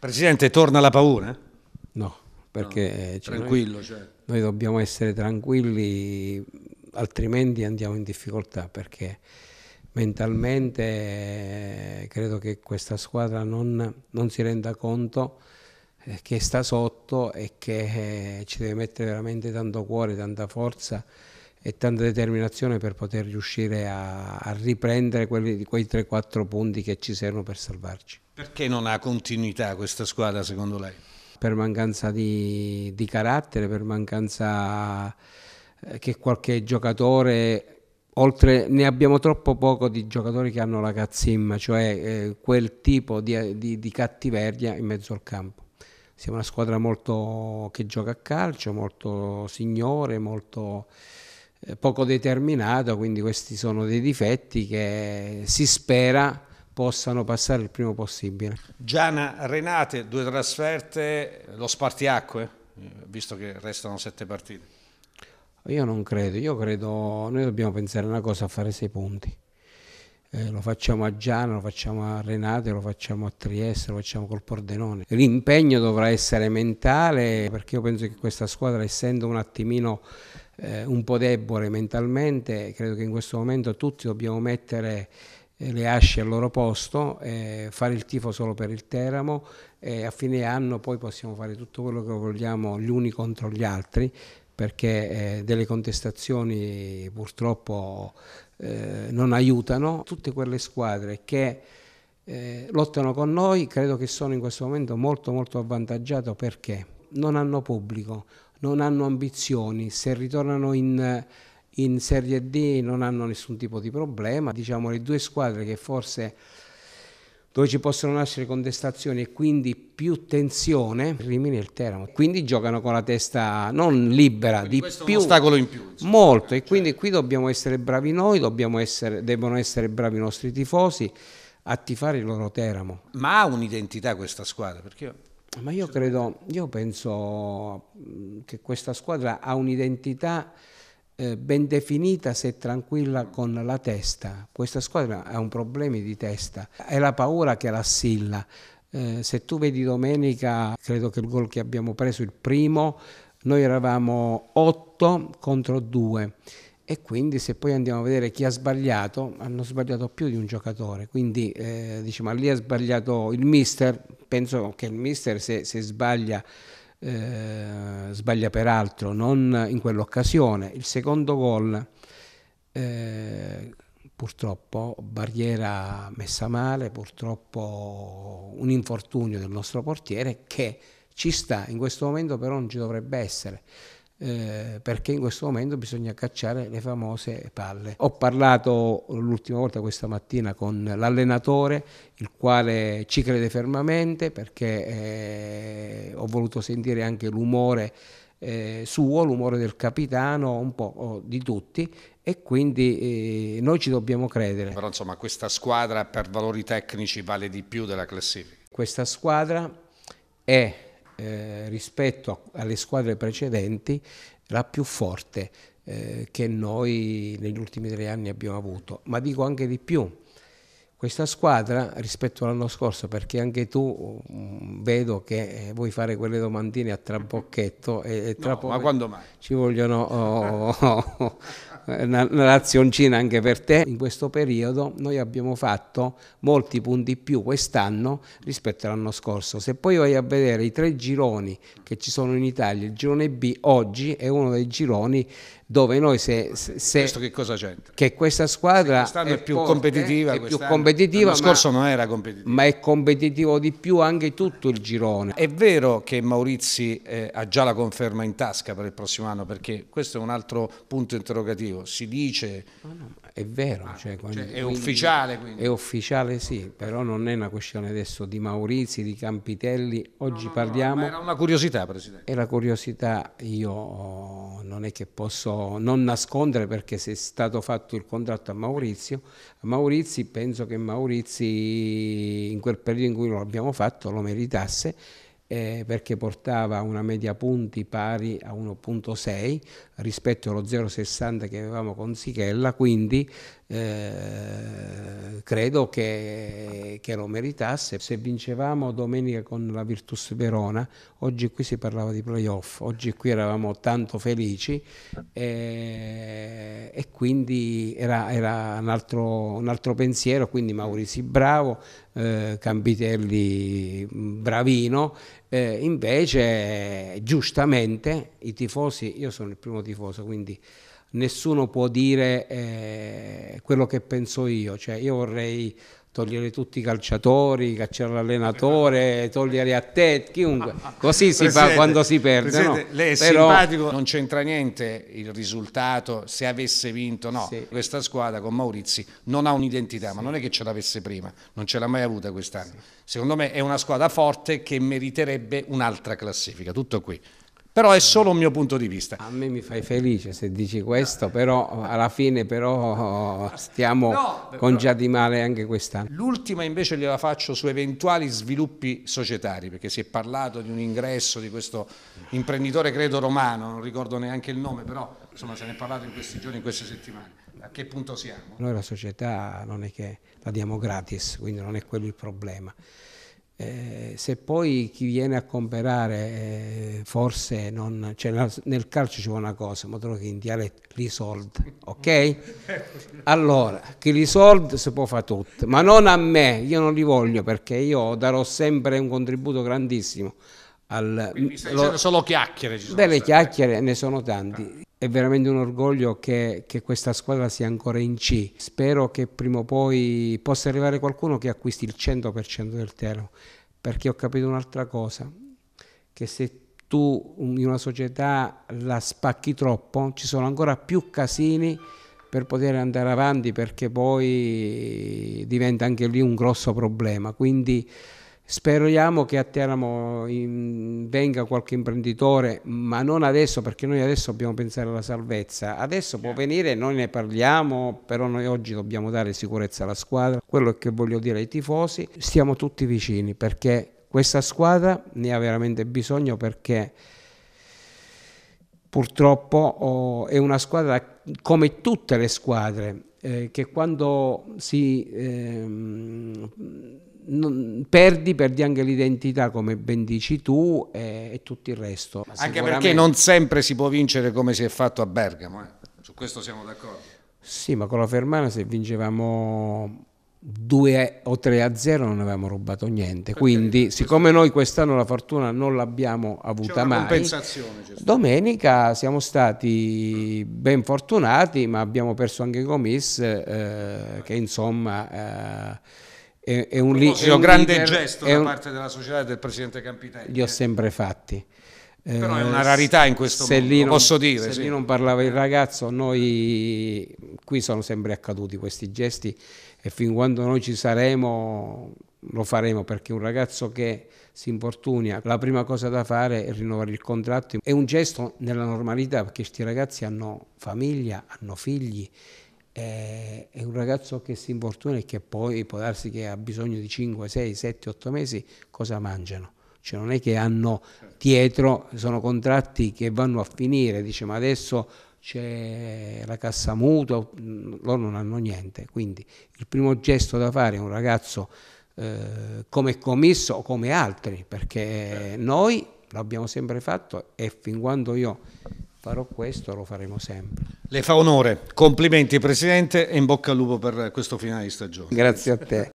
Presidente, torna la paura? No, perché no, eh, cioè, noi, cioè. noi, dobbiamo essere tranquilli, altrimenti andiamo in difficoltà perché mentalmente eh, credo che questa squadra non, non si renda conto eh, che sta sotto e che ci deve mettere veramente tanto cuore, tanta forza e tanta determinazione per poter riuscire a, a riprendere quelli, quei 3-4 punti che ci servono per salvarci. Perché non ha continuità questa squadra secondo lei? Per mancanza di, di carattere, per mancanza eh, che qualche giocatore oltre ne abbiamo troppo poco di giocatori che hanno la cazzimma, cioè eh, quel tipo di, di, di, cattiveria in mezzo al campo. Siamo una squadra molto che gioca a calcio, molto signore, molto eh, poco determinato, quindi questi sono dei difetti che si spera possano passare il prima possibile. Gianna, Renate, due trasferte, lo spartiacque, eh, visto che restano sette partite. Io non credo, io credo, noi dobbiamo pensare una cosa, a fare sei punti eh, lo facciamo a Giano, lo facciamo a Renate, lo facciamo a Trieste, lo facciamo col Pordenone. L'impegno dovrà essere mentale perché io penso che questa squadra, essendo un attimino eh, un po' debole mentalmente, credo che in questo momento tutti dobbiamo mettere eh, le asce al loro posto, eh, fare il tifo solo per il Teramo e a fine anno poi possiamo fare tutto quello che vogliamo gli uni contro gli altri perché eh, delle contestazioni purtroppo eh, non aiutano. Tutte quelle squadre che eh, lottano con noi credo che sono in questo momento molto molto avvantaggiate perché non hanno pubblico, non hanno ambizioni, se ritornano in, in Serie D non hanno nessun tipo di problema. Diciamo le due squadre che forse dove ci possono nascere contestazioni e quindi più tensione, Rimini e il Teramo. Quindi giocano con la testa non libera, quindi di più. un ostacolo in più. Insomma. Molto, e certo. quindi qui dobbiamo essere bravi noi, essere, debbono essere bravi i nostri tifosi a tifare il loro Teramo. Ma ha un'identità questa squadra? Perché ma io credo, io penso che questa squadra ha un'identità eh, ben definita se tranquilla con la testa. Questa squadra ha un problema di testa, è la paura che la assilla. Eh, se tu vedi domenica, credo che il gol che abbiamo preso, il primo, noi eravamo 8 contro 2 e quindi se poi andiamo a vedere chi ha sbagliato, hanno sbagliato più di un giocatore, quindi eh, diciamo lì ha sbagliato il mister, penso che il mister se, se sbaglia eh, sbaglia peraltro non in quell'occasione, il secondo gol eh, purtroppo barriera messa male, purtroppo un infortunio del nostro portiere che ci sta in questo momento però non ci dovrebbe essere eh, perché in questo momento bisogna cacciare le famose palle. Ho parlato l'ultima volta questa mattina con l'allenatore, il quale ci crede fermamente perché eh, ho voluto sentire anche l'umore eh, suo, l'umore del capitano, un po' oh, di tutti e quindi eh, noi ci dobbiamo credere. Però insomma questa squadra per valori tecnici vale di più della classifica. Questa squadra è eh, rispetto a, alle squadre precedenti la più forte eh, che noi negli ultimi tre anni abbiamo avuto, ma dico anche di più. Questa squadra rispetto all'anno scorso, perché anche tu mh, mm, vedo che eh, vuoi fare quelle domandine a trabocchetto e, e tra no, poco ma quando mai? ci vogliono oh, oh, oh, oh una razioncina anche per te, in questo periodo noi abbiamo fatto molti punti in più quest'anno rispetto all'anno scorso. Se poi vai a vedere i tre gironi che ci sono in Italia, il girone B oggi è uno dei gironi dove noi se, se, se che, che questa squadra se è, più forte, competitiva, è più competitiva l'anno scorso non era competitiva ma è competitivo di più anche tutto il girone è vero che Maurizi eh, ha già la conferma in tasca per il prossimo anno perché questo è un altro punto interrogativo si dice è vero. Ah, cioè, cioè quando, cioè, è quindi, ufficiale quindi. È ufficiale sì, però non è una questione adesso di Maurizi, di Campitelli, oggi no, no, parliamo... No, era una curiosità Presidente. E la curiosità io oh, non è che posso non nascondere perché se è stato fatto il contratto a Maurizio, a Maurizi penso che Maurizi in quel periodo in cui lo abbiamo fatto lo meritasse eh, perché portava una media punti pari a 1.6 rispetto allo 0.60 che avevamo con Sichella, quindi eh, credo che, che, lo meritasse. Se vincevamo domenica con la Virtus Verona, oggi qui si parlava di playoff, oggi qui eravamo tanto felici eh, e quindi era, era un, altro, un altro pensiero, quindi Maurizio bravo, eh, Campitelli Bravino, eh, invece giustamente i tifosi, io sono il primo tifoso, quindi nessuno può dire eh, quello che penso io, cioè io vorrei togliere tutti i calciatori, cacciare l'allenatore, togliere a te, chiunque, ah, ah. così si fa quando si perde. No? Lei è Però... simpatico, non c'entra niente il risultato, se avesse vinto, no, sì. questa squadra con Maurizi non ha un'identità, sì. ma non è che ce l'avesse prima, non ce l'ha mai avuta quest'anno. Sì. Secondo me è una squadra forte che meriterebbe un'altra classifica, tutto qui. Però è solo un mio punto di vista. A me mi fai felice se dici questo, però alla fine però stiamo no, con già di male anche quest'anno. L'ultima invece gliela faccio su eventuali sviluppi societari, perché si è parlato di un ingresso di questo imprenditore, credo romano, non ricordo neanche il nome, però insomma se ne è parlato in questi giorni, in queste settimane. A che punto siamo? Noi la società non è che la diamo gratis, quindi non è quello il problema. Eh, se poi chi viene a comprare eh, forse non, cioè nel, nel calcio c'è una cosa, ma trovo che in dialetto risolve, ok? Allora, chi risolve si può fare tutto, ma non a me, io non li voglio perché io darò sempre un contributo grandissimo. Al, lo, solo chiacchiere. delle state. chiacchiere ne sono tanti è veramente un orgoglio che, che, questa squadra sia ancora in C. Spero che prima o poi possa arrivare qualcuno che acquisti il 100% del Tero, perché ho capito un'altra cosa, che se tu in una società la spacchi troppo, ci sono ancora più casini per poter andare avanti perché poi diventa anche lì un grosso problema. Quindi Speriamo che a Teramo in, venga qualche imprenditore, ma non adesso perché noi adesso dobbiamo pensare alla salvezza. Adesso può venire, noi ne parliamo, però noi oggi dobbiamo dare sicurezza alla squadra. Quello che voglio dire ai tifosi, stiamo tutti vicini perché questa squadra ne ha veramente bisogno perché purtroppo oh, è una squadra come tutte le squadre eh, che quando si... Ehm, non, perdi, perdi anche l'identità come ben dici tu e, e tutto il resto. Ma anche perché non sempre si può vincere come si è fatto a Bergamo, eh? su questo siamo d'accordo. Sì, ma con la Fermana se vincevamo 2 o 3 a 0 non avevamo rubato niente. Perché Quindi, siccome noi quest'anno la fortuna non l'abbiamo avuta mai, domenica siamo stati ben fortunati, ma abbiamo perso anche Gomis, eh, che insomma. Eh, è, è un, li- è un grande leader, gesto da un... parte della società e del presidente Campitelli. Li ho eh. sempre fatti. Eh, Però è una rarità in questo se mondo, non, posso dire. Se sì. lì non parlava il eh. ragazzo, noi qui sono sempre accaduti questi gesti e fin quando noi ci saremo lo faremo perché un ragazzo che si infortunia, la prima cosa da fare è rinnovare il contratto. È un gesto nella normalità perché questi ragazzi hanno famiglia, hanno figli è un ragazzo che si infortuna e che poi può darsi che ha bisogno di 5, 6, 7, 8 mesi, cosa mangiano? Cioè non è che hanno dietro, sono contratti che vanno a finire, dice ma adesso c'è la cassa mutua, loro non hanno niente, quindi il primo gesto da fare è un ragazzo eh, come commisso o come altri, perché certo. noi l'abbiamo sempre fatto e fin quando io farò questo, lo faremo sempre. Le fa onore, complimenti Presidente e in bocca al lupo per questo finale di stagione. Grazie a te.